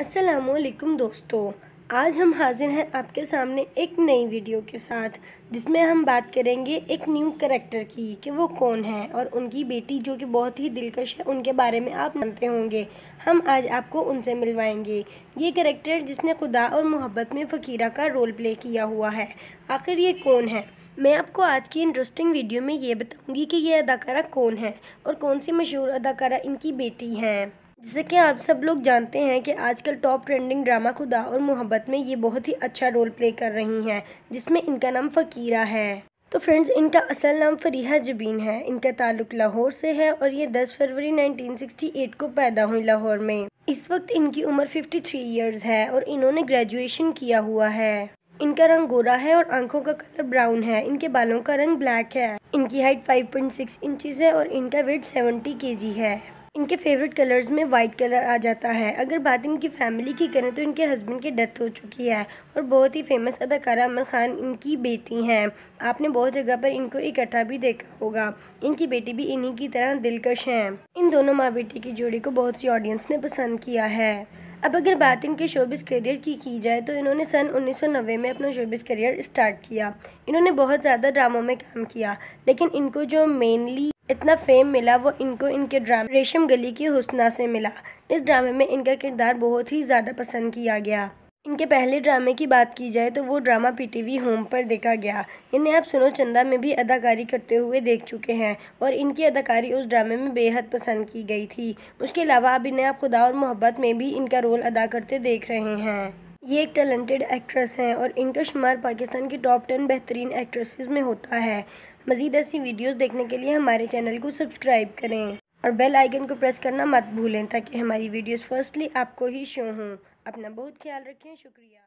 असलकुम दोस्तों आज हम हाजिर हैं आपके सामने एक नई वीडियो के साथ जिसमें हम बात करेंगे एक न्यू करेक्टर की कि वो कौन है और उनकी बेटी जो कि बहुत ही दिलकश है उनके बारे में आप जानते होंगे हम आज आपको उनसे मिलवाएंगे ये करेक्टर जिसने खुदा और मोहब्बत में फ़कीरा का रोल प्ले किया हुआ है आखिर ये कौन है मैं आपको आज की इंटरेस्टिंग वीडियो में ये बताऊँगी कि ये अदाकारा कौन है और कौन सी मशहूर अदाकारा इनकी बेटी हैं जैसे कि आप सब लोग जानते हैं कि आजकल टॉप ट्रेंडिंग ड्रामा खुदा और मोहब्बत में ये बहुत ही अच्छा रोल प्ले कर रही हैं जिसमें इनका नाम फ़कीरा है तो फ्रेंड्स इनका असल नाम फरीहा जबीन है इनका ताल्लुक लाहौर से है और ये 10 फरवरी 1968 को पैदा हुई लाहौर में इस वक्त इनकी उम्र 53 इयर्स है और इन्होंने ग्रेजुएशन किया हुआ है इनका रंग गोरा है और आंखों का कलर ब्राउन है इनके बालों का रंग ब्लैक है इनकी हाइट 5.6 इंचेस है और इनका वेट 70 केजी है इनके फेवरेट कलर्स में वाइट कलर आ जाता है अगर बात इनकी फैमिली की करें तो इनके हस्बैंड की डेथ हो चुकी है और बहुत ही फेमस अदाकारा अमर खान इनकी बेटी हैं आपने बहुत जगह पर इनको इकट्ठा भी देखा होगा इनकी बेटी भी इन्हीं की तरह दिलकश हैं इन दोनों माँ बेटी की जोड़ी को बहुत सी ऑडियंस ने पसंद किया है अब अगर बात इनके शोबिस करियर की की जाए तो इन्होंने सन 1990 में अपना शोबिस करियर स्टार्ट किया इन्होंने बहुत ज़्यादा ड्रामों में काम किया लेकिन इनको जो मेनली इतना फेम मिला वो इनको इनके ड्रामे रेशम गली की हुसना से मिला इस ड्रामे में इनका किरदार बहुत ही ज़्यादा पसंद किया गया इनके पहले ड्रामे की बात की जाए तो वो ड्रामा पीटीवी होम पर देखा गया इन्हें आप सुनो चंदा में भी अदाकारी करते हुए देख चुके हैं और इनकी अदाकारी उस ड्रामे में बेहद पसंद की गई थी उसके अलावा अब इन्हें आप खुदा और मोहब्बत में भी इनका रोल अदा करते देख रहे हैं ये एक टैलेंटेड एक्ट्रेस हैं और इनका शुमार पाकिस्तान की टॉप टेन बेहतरीन एक्ट्रेसेस में होता है मज़ीद ऐसी वीडियोस देखने के लिए हमारे चैनल को सब्सक्राइब करें और बेल आइकन को प्रेस करना मत भूलें ताकि हमारी वीडियोस फर्स्टली आपको ही शो हों अपना बहुत ख्याल रखें शुक्रिया